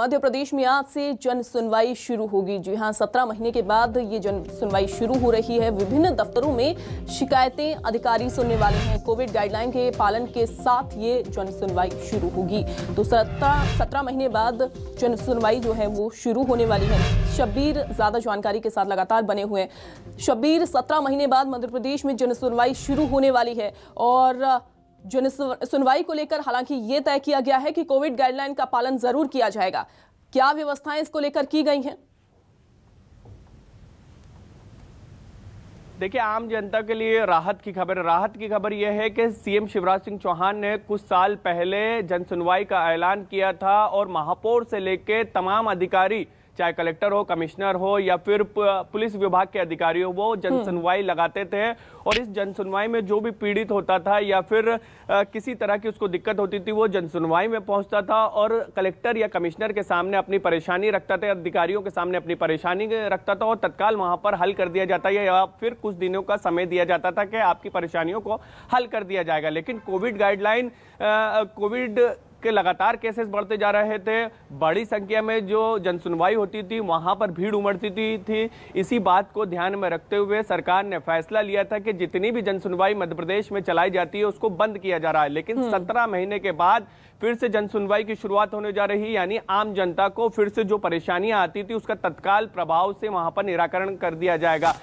मध्य प्रदेश में आज से जन सुनवाई शुरू होगी जी हाँ सत्रह महीने के बाद ये जन सुनवाई शुरू हो रही है विभिन्न दफ्तरों में शिकायतें अधिकारी सुनने वाले हैं कोविड गाइडलाइन के पालन के साथ ये जन सुनवाई शुरू होगी तो सत्रह सत्रह महीने बाद जन सुनवाई जो है वो शुरू होने वाली है शब्बीर ज़्यादा जानकारी के साथ लगातार बने हुए हैं शब्बीर सत्रह महीने बाद मध्य प्रदेश में जन सुनवाई शुरू होने वाली है और जन सुनवाई को लेकर हालांकि ये तय किया गया है कि कोविड गाइडलाइन का पालन जरूर किया जाएगा क्या व्यवस्थाएं इसको लेकर की गई हैं देखिए आम जनता के लिए राहत की खबर राहत की खबर यह है कि सीएम शिवराज सिंह चौहान ने कुछ साल पहले जनसुनवाई का ऐलान किया था और महापौर से लेकर तमाम अधिकारी चाहे कलेक्टर हो कमिश्नर हो या फिर पुलिस विभाग के अधिकारी हो वो जनसुनवाई हम्म। लगाते थे और इस जनसुनवाई में जो भी पीड़ित होता था या फिर आ, किसी तरह की उसको दिक्कत होती थी वो जनसुनवाई में पहुंचता था और कलेक्टर या कमिश्नर के सामने अपनी परेशानी रखता था अधिकारियों के सामने अपनी परेशानी रखता था और तत्काल वहां पर हल कर दिया जाता या फिर कुछ दिनों का समय दिया जाता था कि आपकी परेशानियों को हल कर दिया जाएगा लेकिन कोविड गाइडलाइन कोविड कि लगातार केसेस बढ़ते जा रहे थे बड़ी संख्या में जो जनसुनवाई होती थी वहाँ पर भीड़ उमड़ती थी, थी इसी बात को ध्यान में रखते हुए सरकार ने फैसला लिया था कि जितनी भी जनसुनवाई मध्य प्रदेश में चलाई जाती है उसको बंद किया जा रहा है लेकिन हम्म। सत्रह महीने के बाद फिर से जनसुनवाई की शुरुआत होने जा रही है यानी आम जनता को फिर से जो परेशानियां आती थी उसका तत्काल प्रभाव से वहां पर निराकरण कर दिया जाएगा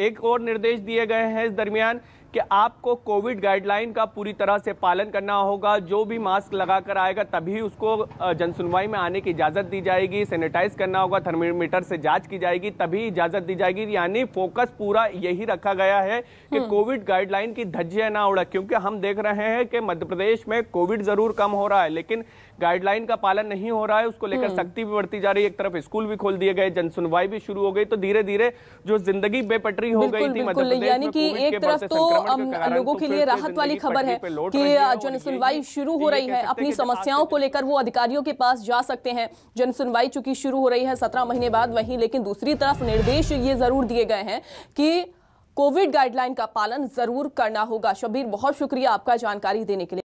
एक और निर्देश दिए गए हैं इस दरमियान कि आपको कोविड गाइडलाइन का पूरी तरह से पालन करना होगा जो भी मास्क लगा कर आएगा तभी उसको जनसुनवाई में आने की इजाज़त दी जाएगी सैनिटाइज करना होगा थर्मोमीटर से जांच की जाएगी तभी इजाज़त दी जाएगी यानी फोकस पूरा यही रखा गया है कि हम्म। कोविड गाइडलाइन की धज्जियाँ ना उड़ा क्योंकि हम देख रहे हैं कि मध्य प्रदेश में कोविड ज़रूर कम हो रहा है लेकिन गाइडलाइन का पालन नहीं हो रहा है उसको लेकर हम्म। सख्ती भी बढ़ती जा रही है एक तरफ स्कूल भी खोल दिए गए जनसुनवाई भी शुरू हो गई तो धीरे धीरे जो जिंदगी बेपटरी हो गई थी मध्य प्रदेश में तो लोगों तो के लिए तो राहत वाली खबर है कि जनसुनवाई शुरू हो रही है अपनी समस्याओं को लेकर वो अधिकारियों के पास जा सकते हैं जनसुनवाई चुकी चूंकि शुरू हो रही है सत्रह महीने बाद वहीं लेकिन दूसरी तरफ निर्देश ये जरूर दिए गए हैं कि कोविड गाइडलाइन का पालन जरूर करना होगा शबीर बहुत शुक्रिया आपका जानकारी देने के लिए